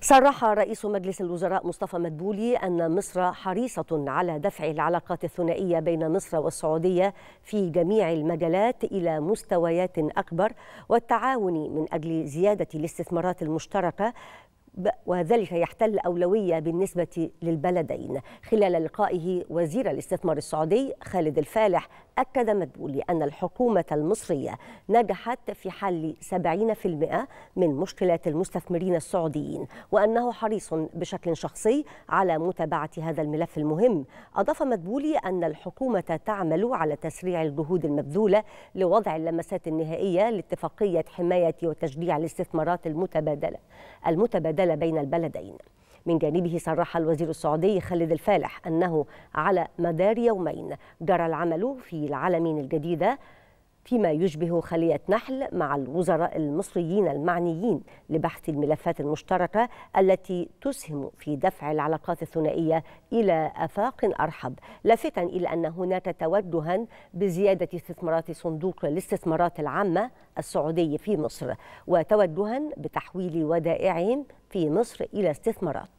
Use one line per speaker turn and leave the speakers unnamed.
صرح رئيس مجلس الوزراء مصطفى مدبولي أن مصر حريصة على دفع العلاقات الثنائية بين مصر والسعودية في جميع المجالات إلى مستويات أكبر والتعاون من أجل زيادة الاستثمارات المشتركة وذلك يحتل أولوية بالنسبة للبلدين خلال لقائه وزير الاستثمار السعودي خالد الفالح أكد مدبولي أن الحكومة المصرية نجحت في حل 70% من مشكلات المستثمرين السعوديين وأنه حريص بشكل شخصي على متابعة هذا الملف المهم أضاف مدبولي أن الحكومة تعمل على تسريع الجهود المبذولة لوضع اللمسات النهائية لاتفاقية حماية وتشجيع الاستثمارات المتبادلة المتبادلة العدالة بين البلدين من جانبه صرح الوزير السعودي خالد الفالح أنه على مدار يومين جرى العمل في العالمين الجديدة فيما يشبه خلية نحل مع الوزراء المصريين المعنيين لبحث الملفات المشتركة التي تسهم في دفع العلاقات الثنائية إلى آفاق أرحب لافتا إلى أن هناك توجها بزيادة استثمارات صندوق الاستثمارات العامة السعودي في مصر وتوجها بتحويل ودائعهم في مصر إلى استثمارات